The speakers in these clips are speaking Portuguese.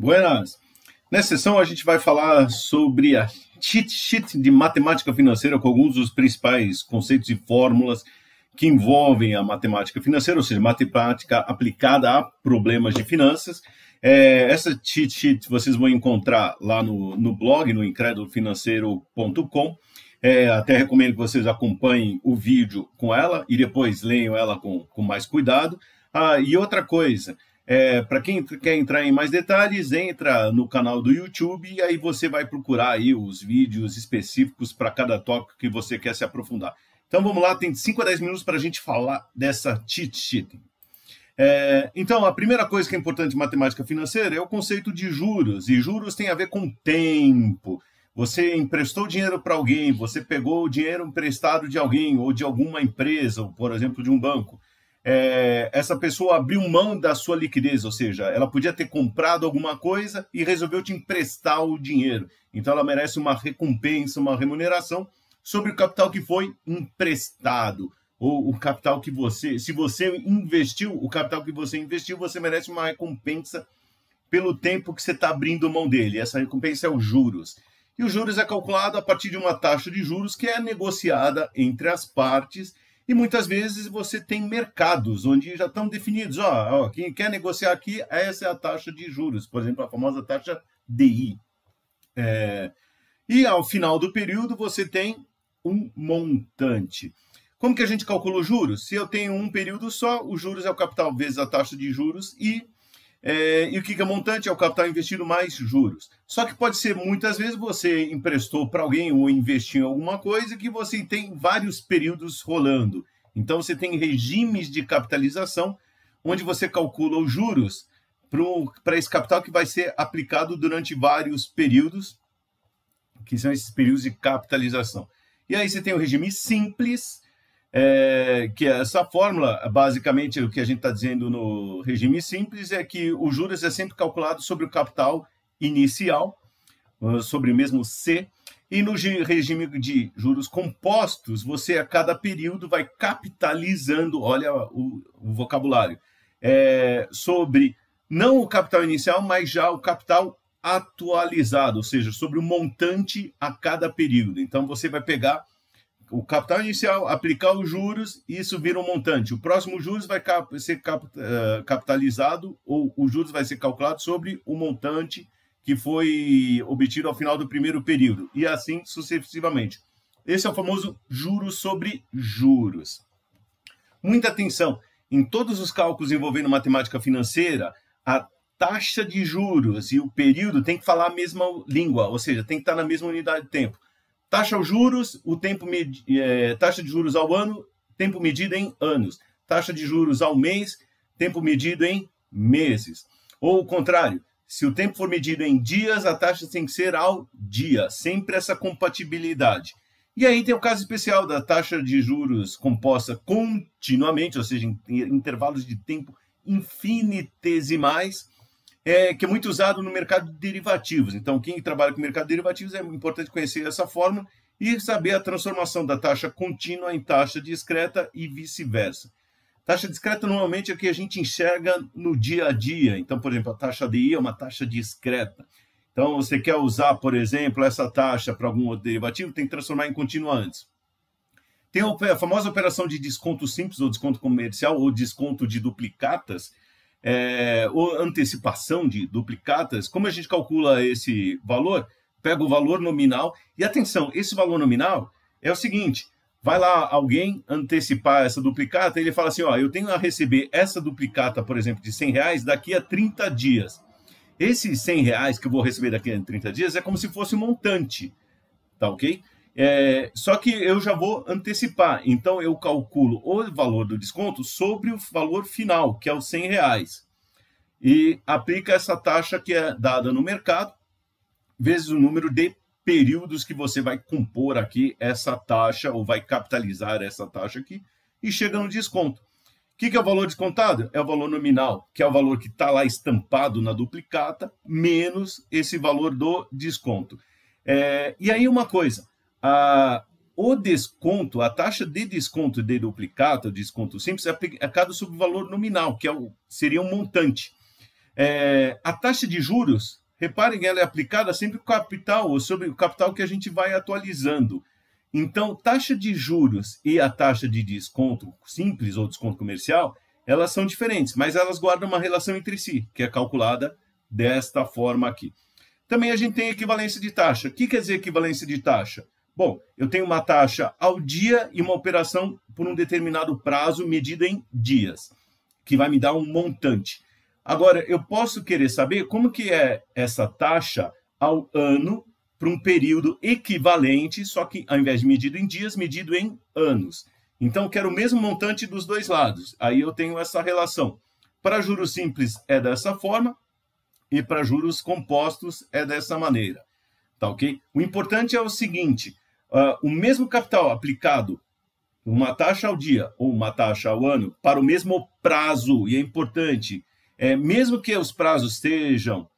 Buenas! Nessa sessão a gente vai falar sobre a cheat sheet de matemática financeira com alguns dos principais conceitos e fórmulas que envolvem a matemática financeira, ou seja, matemática aplicada a problemas de finanças. É, essa cheat sheet vocês vão encontrar lá no, no blog, no incredulofinanceiro.com. É, até recomendo que vocês acompanhem o vídeo com ela e depois leiam ela com, com mais cuidado. Ah, e outra coisa, é, para quem quer entrar em mais detalhes, entra no canal do YouTube e aí você vai procurar aí os vídeos específicos para cada tópico que você quer se aprofundar. Então vamos lá, tem 5 a 10 minutos para a gente falar dessa cheat sheet. É, então, a primeira coisa que é importante em matemática financeira é o conceito de juros, e juros tem a ver com tempo. Você emprestou dinheiro para alguém, você pegou o dinheiro emprestado de alguém ou de alguma empresa, ou, por exemplo, de um banco é, essa pessoa abriu mão da sua liquidez, ou seja, ela podia ter comprado alguma coisa e resolveu te emprestar o dinheiro. Então ela merece uma recompensa, uma remuneração sobre o capital que foi emprestado ou o capital que você, se você investiu, o capital que você investiu, você merece uma recompensa pelo tempo que você está abrindo mão dele. Essa recompensa é os juros. E os juros é calculado a partir de uma taxa de juros que é negociada entre as partes e muitas vezes você tem mercados onde já estão definidos, ó, ó, quem quer negociar aqui, essa é a taxa de juros, por exemplo, a famosa taxa DI. É, e ao final do período você tem um montante. Como que a gente calcula os juros? Se eu tenho um período só, os juros é o capital vezes a taxa de juros e é, e o que é montante? É o capital investido mais juros. Só que pode ser muitas vezes você emprestou para alguém ou investiu em alguma coisa que você tem vários períodos rolando. Então você tem regimes de capitalização onde você calcula os juros para esse capital que vai ser aplicado durante vários períodos, que são esses períodos de capitalização. E aí você tem o regime simples, é, que é essa fórmula, basicamente, o que a gente está dizendo no regime simples é que o juros é sempre calculado sobre o capital inicial, ah, sobre mesmo C, e no regime de juros compostos, você a cada período vai capitalizando, olha o, o vocabulário, é, sobre não o capital inicial, mas já o capital atualizado, ou seja, sobre o montante a cada período. Então você vai pegar o capital inicial, aplicar os juros, isso vira um montante. O próximo juros vai cap ser cap eh, capitalizado ou o juros vai ser calculado sobre o montante que foi obtido ao final do primeiro período e assim sucessivamente. Esse é o famoso juros sobre juros. Muita atenção, em todos os cálculos envolvendo matemática financeira, a taxa de juros e o período tem que falar a mesma língua, ou seja, tem que estar na mesma unidade de tempo. Taxa aos juros, o tempo é, taxa de juros ao ano, tempo medido em anos. Taxa de juros ao mês, tempo medido em meses. Ou o contrário, se o tempo for medido em dias, a taxa tem que ser ao dia, sempre essa compatibilidade. E aí tem o caso especial da taxa de juros composta continuamente, ou seja, em intervalos de tempo infinitesimais, é, que é muito usado no mercado de derivativos. Então, quem trabalha com mercado de derivativos é importante conhecer essa fórmula e saber a transformação da taxa contínua em taxa discreta e vice-versa. Taxa discreta normalmente é o que a gente enxerga no dia a dia. Então, por exemplo, a taxa DI é uma taxa discreta. Então, você quer usar, por exemplo, essa taxa para algum outro derivativo, tem que transformar em contínua antes. Tem a famosa operação de desconto simples, ou desconto comercial, ou desconto de duplicatas, é, ou antecipação de duplicatas, como a gente calcula esse valor? Pega o valor nominal e atenção, esse valor nominal é o seguinte: vai lá alguém antecipar essa duplicata, ele fala assim: ó, eu tenho a receber essa duplicata, por exemplo, de 100 reais daqui a 30 dias. Esses 100 reais que eu vou receber daqui a 30 dias é como se fosse um montante, tá ok? É, só que eu já vou antecipar, então eu calculo o valor do desconto sobre o valor final, que é os 100 reais, e aplica essa taxa que é dada no mercado, vezes o número de períodos que você vai compor aqui essa taxa, ou vai capitalizar essa taxa aqui, e chega no desconto. O que, que é o valor descontado? É o valor nominal, que é o valor que está lá estampado na duplicata, menos esse valor do desconto. É, e aí uma coisa, a, o desconto, a taxa de desconto de duplicata, desconto simples, é aplicada é sobre o valor nominal, que é o, seria um montante. É, a taxa de juros, reparem ela é aplicada sempre o capital, ou sobre o capital que a gente vai atualizando. Então, taxa de juros e a taxa de desconto simples ou desconto comercial, elas são diferentes, mas elas guardam uma relação entre si, que é calculada desta forma aqui. Também a gente tem equivalência de taxa. O que quer dizer equivalência de taxa? Bom, eu tenho uma taxa ao dia e uma operação por um determinado prazo medida em dias, que vai me dar um montante. Agora, eu posso querer saber como que é essa taxa ao ano para um período equivalente, só que ao invés de medido em dias, medido em anos. Então, eu quero o mesmo montante dos dois lados. Aí eu tenho essa relação. Para juros simples é dessa forma e para juros compostos é dessa maneira. Tá ok? O importante é o seguinte: uh, o mesmo capital aplicado uma taxa ao dia ou uma taxa ao ano para o mesmo prazo, e é importante, é, mesmo que os prazos estejam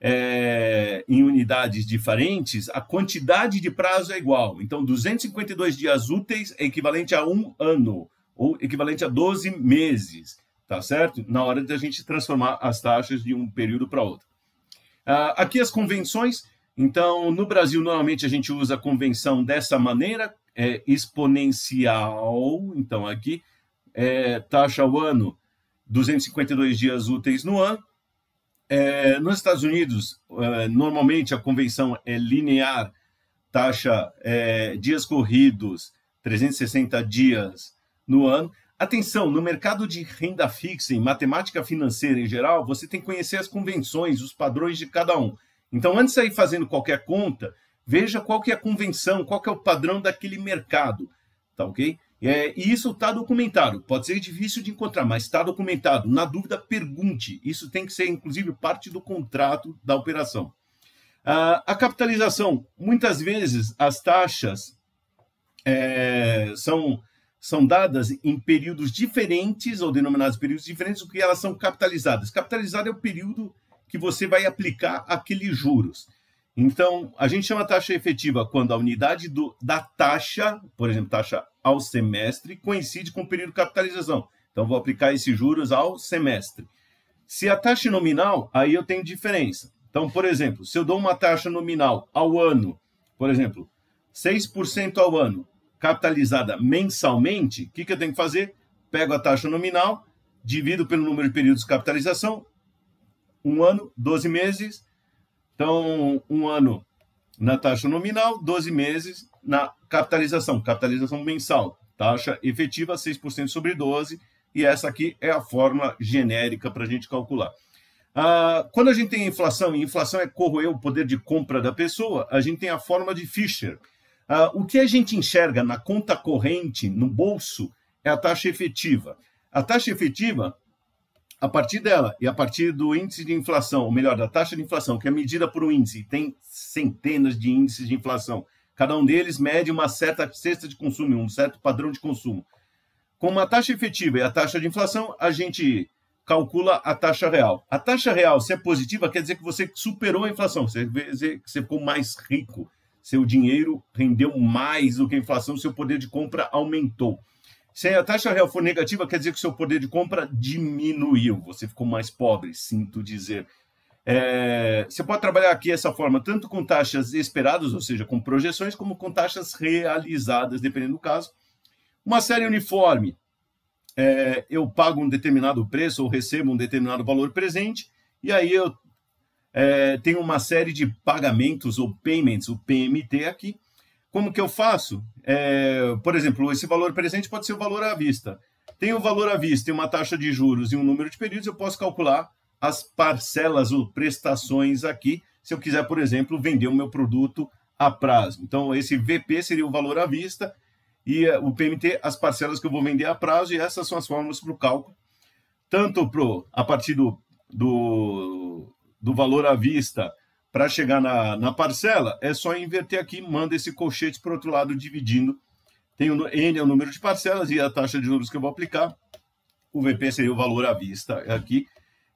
é, em unidades diferentes, a quantidade de prazo é igual. Então, 252 dias úteis é equivalente a um ano, ou equivalente a 12 meses, tá certo? Na hora de a gente transformar as taxas de um período para outro. Ah, aqui as convenções então, no Brasil, normalmente a gente usa a convenção dessa maneira, é, exponencial. Então, aqui, é, taxa o ano, 252 dias úteis no ano. É, nos Estados Unidos, é, normalmente a convenção é linear, taxa é, dias corridos, 360 dias no ano. Atenção, no mercado de renda fixa, em matemática financeira em geral, você tem que conhecer as convenções, os padrões de cada um. Então, antes de sair fazendo qualquer conta, veja qual que é a convenção, qual que é o padrão daquele mercado, tá ok? É, e isso está documentado. Pode ser difícil de encontrar, mas está documentado. Na dúvida, pergunte. Isso tem que ser, inclusive, parte do contrato da operação. Ah, a capitalização. Muitas vezes as taxas é, são, são dadas em períodos diferentes, ou denominados períodos diferentes, porque elas são capitalizadas. Capitalizado é o período que você vai aplicar aqueles juros. Então, a gente chama taxa efetiva quando a unidade do, da taxa, por exemplo, taxa ao semestre, coincide com o período de capitalização. Então, vou aplicar esses juros ao semestre. Se a taxa nominal, aí eu tenho diferença. Então, por exemplo, se eu dou uma taxa nominal ao ano, por exemplo, 6% ao ano, capitalizada mensalmente, o que, que eu tenho que fazer? Pego a taxa nominal, divido pelo número de períodos de capitalização um ano, 12 meses. Então, um ano na taxa nominal, 12 meses na capitalização, capitalização mensal, taxa efetiva 6% sobre 12, e essa aqui é a fórmula genérica para a gente calcular. Ah, quando a gente tem inflação, e inflação é corroer o poder de compra da pessoa, a gente tem a fórmula de Fischer. Ah, o que a gente enxerga na conta corrente, no bolso, é a taxa efetiva. A taxa efetiva a partir dela e a partir do índice de inflação, ou melhor, da taxa de inflação, que é medida por um índice, tem centenas de índices de inflação. Cada um deles mede uma certa cesta de consumo, um certo padrão de consumo. Com uma taxa efetiva e a taxa de inflação, a gente calcula a taxa real. A taxa real, se é positiva, quer dizer que você superou a inflação, quer dizer que você ficou mais rico, seu dinheiro rendeu mais do que a inflação, seu poder de compra aumentou. Se a taxa real for negativa, quer dizer que seu poder de compra diminuiu, você ficou mais pobre, sinto dizer. É, você pode trabalhar aqui essa forma, tanto com taxas esperadas, ou seja, com projeções, como com taxas realizadas, dependendo do caso. Uma série uniforme, é, eu pago um determinado preço ou recebo um determinado valor presente, e aí eu é, tenho uma série de pagamentos ou payments, o PMT aqui, como que eu faço? É, por exemplo, esse valor presente pode ser o valor à vista. Tem o valor à vista e uma taxa de juros e um número de períodos, eu posso calcular as parcelas ou prestações aqui, se eu quiser, por exemplo, vender o meu produto a prazo. Então, esse VP seria o valor à vista e é, o PMT, as parcelas que eu vou vender a prazo, e essas são as fórmulas para o cálculo, tanto pro, a partir do, do, do valor à vista para chegar na, na parcela, é só inverter aqui, manda esse colchete para o outro lado, dividindo. Tem o N é o número de parcelas e a taxa de juros que eu vou aplicar. O VP seria o valor à vista aqui.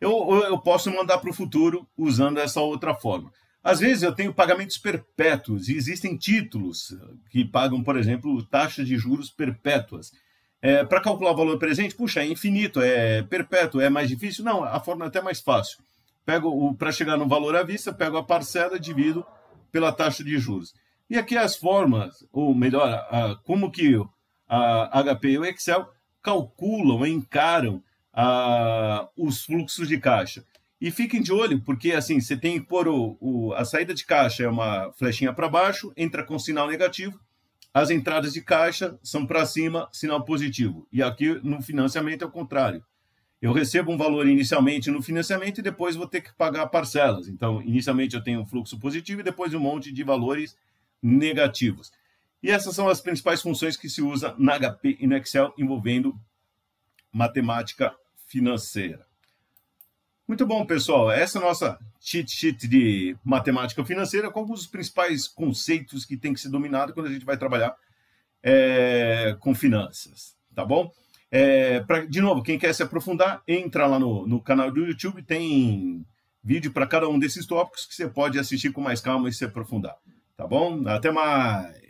Eu, eu posso mandar para o futuro usando essa outra forma. Às vezes eu tenho pagamentos perpétuos e existem títulos que pagam, por exemplo, taxas de juros perpétuas. É, para calcular o valor presente, puxa, é infinito, é perpétuo, é mais difícil? Não, a forma é até mais fácil pego o para chegar no valor à vista, pego a parcela, divido pela taxa de juros. E aqui as formas, ou melhor, a, como que a HP e o Excel calculam, encaram a, os fluxos de caixa. E fiquem de olho, porque assim, você tem que pôr o, o a saída de caixa é uma flechinha para baixo, entra com sinal negativo, as entradas de caixa são para cima, sinal positivo. E aqui no financiamento é o contrário eu recebo um valor inicialmente no financiamento e depois vou ter que pagar parcelas. Então, inicialmente eu tenho um fluxo positivo e depois um monte de valores negativos. E essas são as principais funções que se usa na HP e no Excel envolvendo matemática financeira. Muito bom, pessoal. Essa é a nossa cheat sheet de matemática financeira com alguns dos principais conceitos que tem que ser dominado quando a gente vai trabalhar é, com finanças, tá bom? É, pra, de novo, quem quer se aprofundar, entra lá no, no canal do YouTube, tem vídeo para cada um desses tópicos que você pode assistir com mais calma e se aprofundar. Tá bom? Até mais!